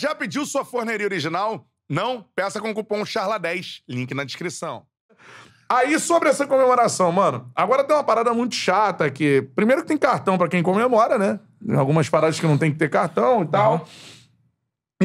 já pediu sua forneria original? Não? Peça com o cupom CHARLA10, link na descrição. Aí, sobre essa comemoração, mano, agora tem uma parada muito chata que... Primeiro que tem cartão para quem comemora, né? Algumas paradas que não tem que ter cartão e tal. Uhum.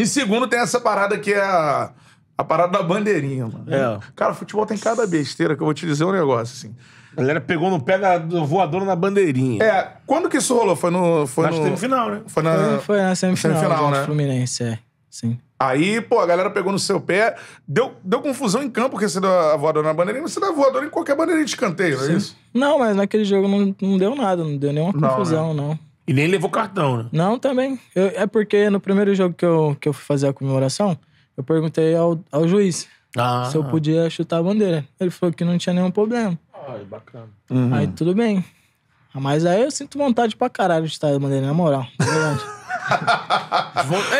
E segundo, tem essa parada que é... A a parada da bandeirinha, mano. É. Cara, futebol tem cada besteira que eu vou te dizer um negócio, assim. A galera pegou no pé da do voadora na bandeirinha. É, quando que isso rolou? Foi no. Foi na no... final, né? Foi na, foi, na semifinal, semifinal né? Fluminense, é. Sim. Aí, pô, a galera pegou no seu pé. Deu, deu confusão em campo, porque você deu a voadora na bandeirinha, mas você dá a voadora em qualquer bandeirinha de escanteio, não é isso? Não, mas naquele jogo não, não deu nada, não deu nenhuma confusão, não. Né? não. E nem levou cartão, né? Não, também. Eu, é porque no primeiro jogo que eu, que eu fui fazer a comemoração, eu perguntei ao, ao juiz ah. se eu podia chutar a bandeira. Ele falou que não tinha nenhum problema. Ai, bacana. Uhum. Aí tudo bem. Mas aí eu sinto vontade pra caralho de estar a bandeira na moral. Na verdade.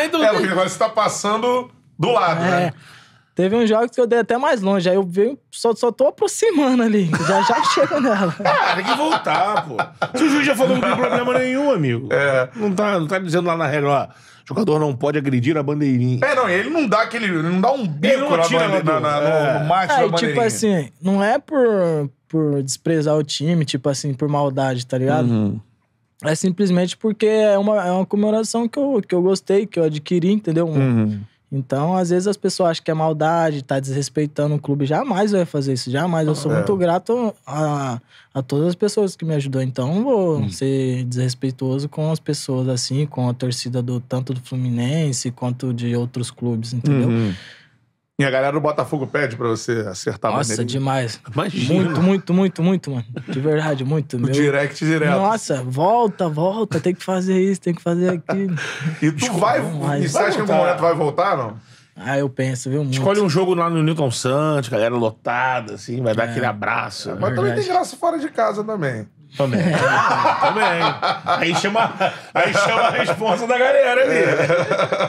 é, do... é, o negócio tá passando do lado, né? é. né? Teve um jogo que eu dei até mais longe, aí eu venho, só, só tô aproximando ali. Já já chego nela. Ah, tem que voltar, pô. Se o juiz já falou que não tem problema nenhum, amigo. É. Não tá, não tá dizendo lá na regra, ó jogador não pode agredir a bandeirinha. É, não, ele não dá aquele. não dá um bico não tira na, na, é. no, no é, da tipo assim, não é por, por desprezar o time, tipo assim, por maldade, tá ligado? Uhum. É simplesmente porque é uma, é uma comemoração que eu, que eu gostei, que eu adquiri, entendeu? uhum. Então, às vezes as pessoas acham que é maldade, tá desrespeitando o clube. Jamais eu ia fazer isso, jamais. Eu sou é. muito grato a, a todas as pessoas que me ajudou. Então, não vou hum. ser desrespeitoso com as pessoas, assim, com a torcida do tanto do Fluminense quanto de outros clubes, entendeu? Uhum. E a galera do Botafogo pede pra você acertar Nossa, demais. Imagina. Muito, muito, muito, muito, mano. De verdade, muito. Meu... Direct direto. Nossa, volta, volta. Tem que fazer isso, tem que fazer aquilo. e tu vai... E você acha que o momento vai voltar, não? Ah, eu penso, viu? Muito. Escolhe um jogo lá no Newton Santos, galera lotada, assim, vai é, dar aquele abraço. É mas também tem graça fora de casa também. Também. É, também. Aí chama, aí chama a responsa da galera ali. É.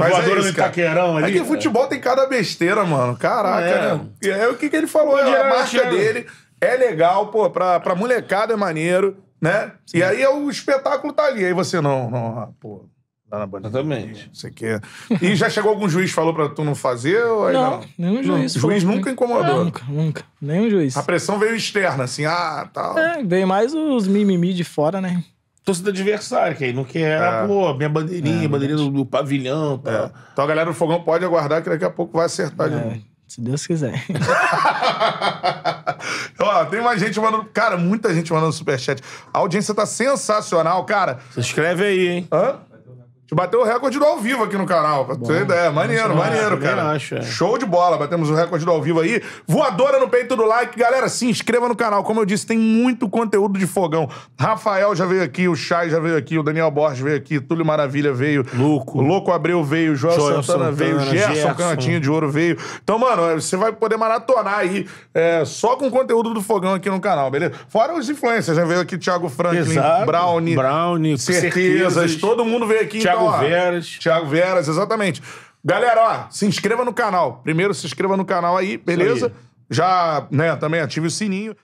Mas é voadora é isso, no Itaquerão ali. É que futebol tem cada besteira, mano. Caraca, é. né? aí é o que, que ele falou, né? é, a marca dele é legal, pô, pra, pra molecada é maneiro, né? Sim. E aí é o espetáculo tá ali. Aí você não, não, ah, pô, lá na bandeira. Exatamente. Você quer. E já chegou algum juiz falou pra tu não fazer? Ou não, não, nenhum juiz. Não, juiz nunca incomodou. nunca, nunca. Nenhum juiz. A pressão veio externa, assim, ah, tal. É, veio mais os mimimi de fora, né? torcida adversária, que aí não quer, é. Ah, pô, minha bandeirinha, é, bandeirinha do, do, pavilhão. Tá. É. Então a galera do Fogão pode aguardar que daqui a pouco vai acertar é. de novo. Se Deus quiser. Ó, tem mais gente mandando. Cara, muita gente mandando superchat. A audiência tá sensacional, cara. Se inscreve aí, hein? Hã? gente bateu o recorde do ao vivo aqui no canal, pra ter ideia. Maneiro, maneiro, é, cara. Acho, é. Show de bola, batemos o recorde do ao vivo aí. Voadora no peito do like. Galera, se inscreva no canal. Como eu disse, tem muito conteúdo de fogão. Rafael já veio aqui, o Chay já veio aqui, o Daniel Borges veio aqui, Túlio Maravilha veio. Louco. Louco Abreu veio, Joel, Joel Santana, Santana, veio, Gerson, Gerson Cantinho de Ouro veio. Então, mano, você vai poder maratonar aí é, só com conteúdo do fogão aqui no canal, beleza? Fora os influencers, já veio aqui Thiago Franklin, Exato. Brownie, Brownie certezas, certezas. Todo mundo veio aqui. Thiago Thiago ó, Veras. Thiago Veras, exatamente. Galera, ó, se inscreva no canal. Primeiro se inscreva no canal aí, beleza? Aí. Já, né, também ative o sininho.